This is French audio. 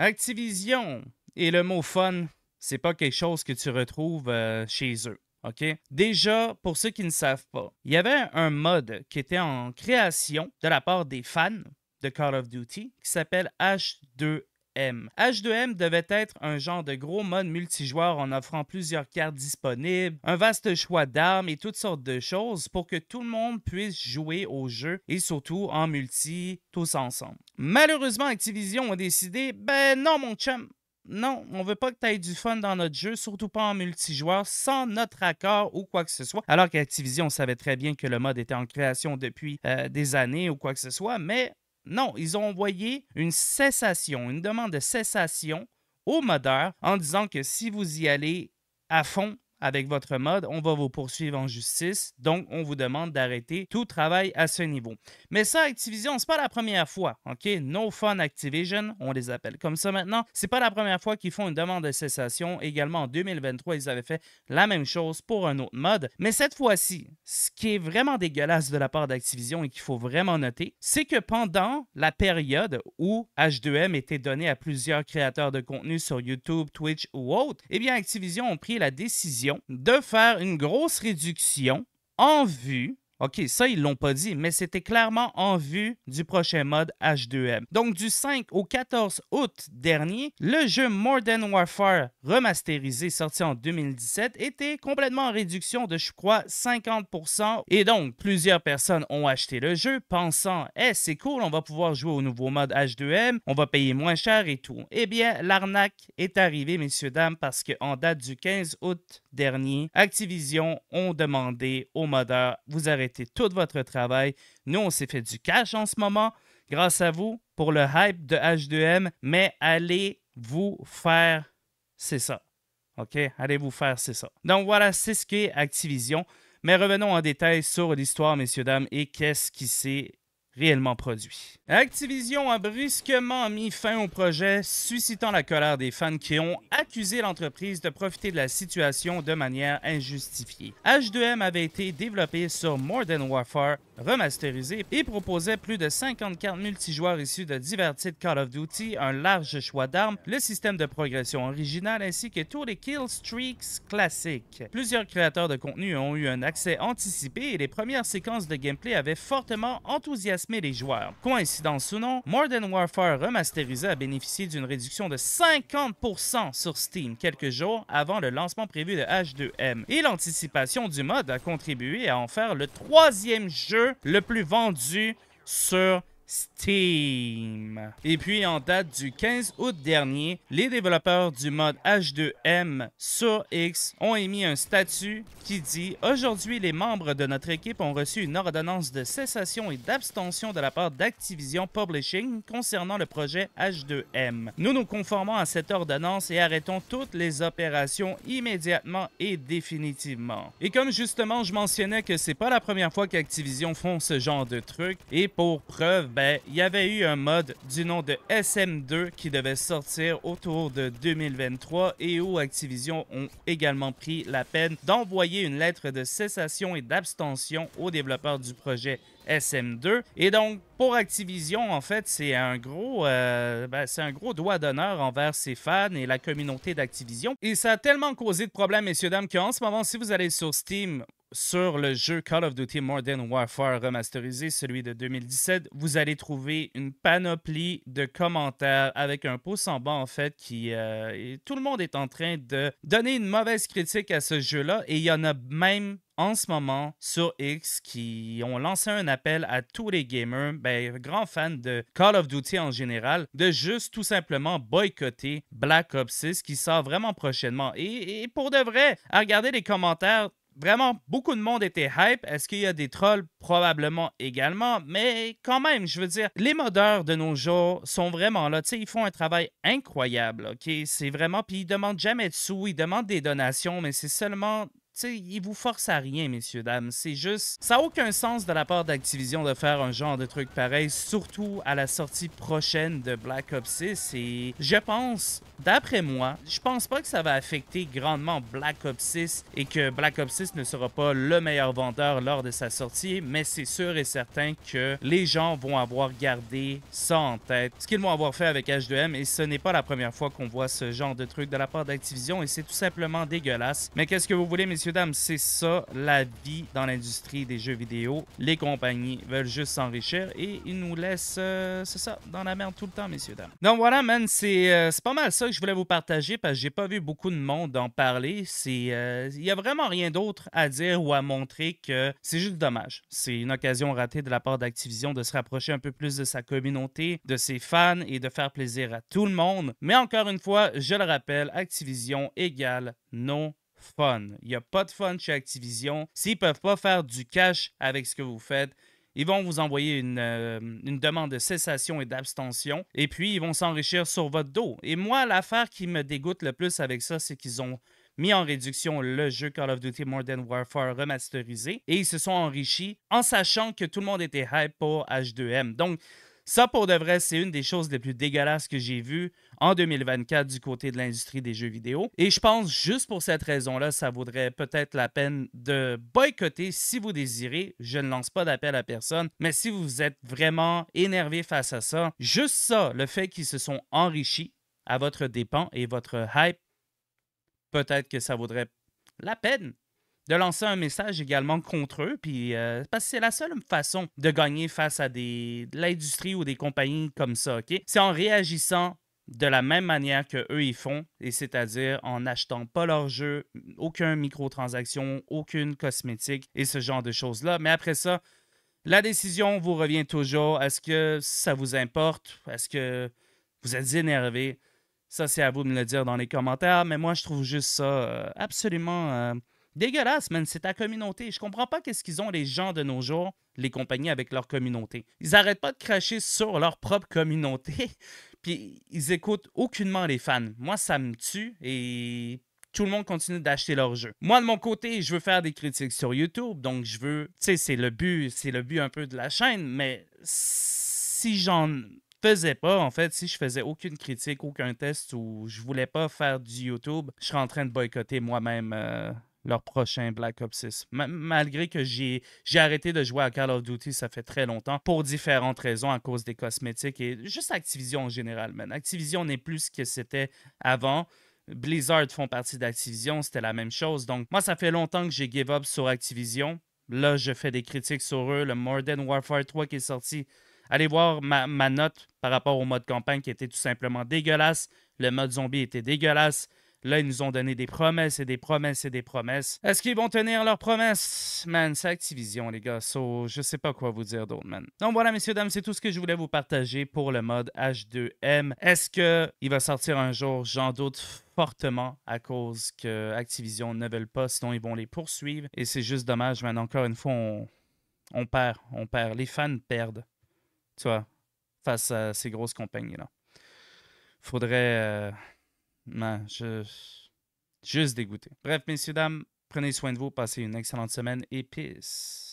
Activision et le mot fun, c'est pas quelque chose que tu retrouves euh, chez eux. OK? Déjà, pour ceux qui ne savent pas, il y avait un mode qui était en création de la part des fans de Call of Duty qui s'appelle H2 H2M. devait être un genre de gros mode multijoueur en offrant plusieurs cartes disponibles, un vaste choix d'armes et toutes sortes de choses pour que tout le monde puisse jouer au jeu et surtout en multi tous ensemble. Malheureusement, Activision a décidé ben non mon chum, non, on veut pas que tu aies du fun dans notre jeu, surtout pas en multijoueur, sans notre accord ou quoi que ce soit. Alors qu'Activision savait très bien que le mode était en création depuis euh, des années ou quoi que ce soit, mais non, ils ont envoyé une cessation, une demande de cessation au modeur en disant que si vous y allez à fond, avec votre mode, on va vous poursuivre en justice. Donc, on vous demande d'arrêter tout travail à ce niveau. Mais ça, Activision, c'est pas la première fois. OK? No Fun Activision, on les appelle comme ça maintenant. C'est pas la première fois qu'ils font une demande de cessation. Également en 2023, ils avaient fait la même chose pour un autre mode. Mais cette fois-ci, ce qui est vraiment dégueulasse de la part d'Activision et qu'il faut vraiment noter, c'est que pendant la période où H2M était donné à plusieurs créateurs de contenu sur YouTube, Twitch ou autre, eh bien, Activision a pris la décision de faire une grosse réduction en vue OK, ça, ils l'ont pas dit, mais c'était clairement en vue du prochain mode H2M. Donc, du 5 au 14 août dernier, le jeu Modern Warfare remasterisé sorti en 2017 était complètement en réduction de, je crois, 50%. Et donc, plusieurs personnes ont acheté le jeu pensant, eh, c'est cool, on va pouvoir jouer au nouveau mode H2M, on va payer moins cher et tout. Eh bien, l'arnaque est arrivée, messieurs, dames, parce qu'en date du 15 août dernier, Activision ont demandé au modeurs, vous arrêtez tout votre travail. Nous, on s'est fait du cash en ce moment grâce à vous pour le hype de H2M, mais allez vous faire, c'est ça. OK? Allez vous faire, c'est ça. Donc voilà, c'est ce qu'est Activision. Mais revenons en détail sur l'histoire, messieurs, dames, et qu'est-ce qui s'est réellement produit. Activision a brusquement mis fin au projet, suscitant la colère des fans qui ont accusé l'entreprise de profiter de la situation de manière injustifiée. H2M avait été développé sur Modern Warfare remasterisé et proposait plus de 50 cartes multijoueurs issues de divers titres Call of Duty, un large choix d'armes, le système de progression original ainsi que tous les kill streaks classiques. Plusieurs créateurs de contenu ont eu un accès anticipé et les premières séquences de gameplay avaient fortement enthousiasmé les joueurs. Coïncidence ou non, Modern Warfare remasterisé a bénéficié d'une réduction de 50% sur Steam quelques jours avant le lancement prévu de H2M et l'anticipation du mode a contribué à en faire le troisième jeu le plus vendu sur Steam. Et puis en date du 15 août dernier, les développeurs du mode H2M sur X ont émis un statut qui dit Aujourd'hui, les membres de notre équipe ont reçu une ordonnance de cessation et d'abstention de la part d'Activision Publishing concernant le projet H2M. Nous nous conformons à cette ordonnance et arrêtons toutes les opérations immédiatement et définitivement. Et comme justement je mentionnais que c'est pas la première fois qu'Activision font ce genre de truc, et pour preuve, ben, ben, il y avait eu un mode du nom de SM2 qui devait sortir autour de 2023 et où Activision ont également pris la peine d'envoyer une lettre de cessation et d'abstention aux développeurs du projet SM2. Et donc, pour Activision, en fait, c'est un gros, euh, ben, c'est un gros doigt d'honneur envers ses fans et la communauté d'Activision. Et ça a tellement causé de problèmes, messieurs, dames, qu'en ce moment, si vous allez sur Steam, sur le jeu Call of Duty Modern Warfare remasterisé, celui de 2017, vous allez trouver une panoplie de commentaires avec un pouce en bas en fait qui euh, tout le monde est en train de donner une mauvaise critique à ce jeu-là et il y en a même en ce moment sur X qui ont lancé un appel à tous les gamers, ben, grands fans de Call of Duty en général, de juste tout simplement boycotter Black Ops 6 qui sort vraiment prochainement. Et, et pour de vrai, à regarder les commentaires, vraiment, beaucoup de monde était hype. Est-ce qu'il y a des trolls? Probablement également. Mais quand même, je veux dire, les modeurs de nos jours sont vraiment là. Tu sais, ils font un travail incroyable. OK? C'est vraiment. Puis ils demandent jamais de sous, ils demandent des donations, mais c'est seulement il ils vous forcent à rien, messieurs, dames. C'est juste. Ça n'a aucun sens de la part d'Activision de faire un genre de truc pareil, surtout à la sortie prochaine de Black Ops 6. Et je pense, d'après moi, je pense pas que ça va affecter grandement Black Ops 6 et que Black Ops 6 ne sera pas le meilleur vendeur lors de sa sortie, mais c'est sûr et certain que les gens vont avoir gardé ça en tête. Ce qu'ils vont avoir fait avec H2M, et ce n'est pas la première fois qu'on voit ce genre de truc de la part d'Activision, et c'est tout simplement dégueulasse. Mais qu'est-ce que vous voulez, messieurs? messieurs, dames, c'est ça la vie dans l'industrie des jeux vidéo. Les compagnies veulent juste s'enrichir et ils nous laissent, euh, c'est ça, dans la merde tout le temps, messieurs, dames. Donc voilà, man, euh, c'est pas mal ça que je voulais vous partager parce que j'ai pas vu beaucoup de monde en parler. Euh, il n'y a vraiment rien d'autre à dire ou à montrer que c'est juste dommage. C'est une occasion ratée de la part d'Activision de se rapprocher un peu plus de sa communauté, de ses fans et de faire plaisir à tout le monde. Mais encore une fois, je le rappelle, Activision égale non fun. Il n'y a pas de fun chez Activision. S'ils ne peuvent pas faire du cash avec ce que vous faites, ils vont vous envoyer euh, une, demande de cessation et d'abstention, et puis ils vont s'enrichir sur votre dos. Et moi, l'affaire qui me dégoûte le plus avec ça, c'est qu'ils ont mis en réduction le jeu Call of Duty Modern Warfare remasterisé, et ils se sont enrichis en sachant que tout le monde était hype pour H2M. Donc, ça, pour de vrai, c'est une des choses les plus dégueulasses que j'ai vues en 2024 du côté de l'industrie des jeux vidéo. Et je pense, juste pour cette raison-là, ça vaudrait peut-être la peine de boycotter si vous désirez. Je ne lance pas d'appel à personne, mais si vous êtes vraiment énervé face à ça, juste ça, le fait qu'ils se sont enrichis à votre dépens et votre hype, peut-être que ça vaudrait la peine de lancer un message également contre eux. Puis, euh, parce que c'est la seule façon de gagner face à des, l'industrie ou des compagnies comme ça, OK? C'est en réagissant de la même manière que eux ils font, et c'est-à-dire en n'achetant pas leur jeu, aucune microtransaction, aucune cosmétique et ce genre de choses-là. Mais après ça, la décision vous revient toujours. Est-ce que ça vous importe? Est-ce que vous êtes énervé? Ça, c'est à vous de me le dire dans les commentaires, mais moi, je trouve juste ça euh, absolument euh, Dégueulasse, man, c'est ta communauté. Je comprends pas qu'est-ce qu'ils ont les gens de nos jours, les compagnies avec leur communauté. Ils arrêtent pas de cracher sur leur propre communauté, puis ils écoutent aucunement les fans. Moi, ça me tue et tout le monde continue d'acheter leurs jeux. Moi, de mon côté, je veux faire des critiques sur YouTube, donc je veux, tu sais, c'est le but, c'est le but un peu de la chaîne, mais si j'en faisais pas, en fait, si je faisais aucune critique, aucun test ou je voulais pas faire du YouTube, je serais en train de boycotter moi-même. Euh, leur prochain Black Ops 6. malgré que j'ai arrêté de jouer à Call of Duty, ça fait très longtemps, pour différentes raisons, à cause des cosmétiques et juste Activision en général, Activision n'est plus ce que c'était avant. Blizzard font partie d'Activision, c'était la même chose. Donc, moi, ça fait longtemps que j'ai give up sur Activision. Là, je fais des critiques sur eux. Le Modern Warfare 3 qui est sorti. Allez voir ma note par rapport au mode campagne qui était tout simplement dégueulasse. Le mode zombie était dégueulasse. Là, ils nous ont donné des promesses et des promesses et des promesses. Est-ce qu'ils vont tenir leurs promesses? Man, c'est Activision, les gars. So, je sais pas quoi vous dire d'autre, man. Donc voilà, messieurs, dames, c'est tout ce que je voulais vous partager pour le mode H2M. Est-ce qu'il va sortir un jour? J'en doute fortement à cause que Activision ne veulent pas, sinon ils vont les poursuivre. Et c'est juste dommage, man. Encore une fois, on, perd. On perd. Les fans perdent. Tu vois, face à ces grosses compagnies-là. Faudrait. Euh, non, je. Juste dégoûté. Bref, messieurs, dames, prenez soin de vous, passez une excellente semaine et peace.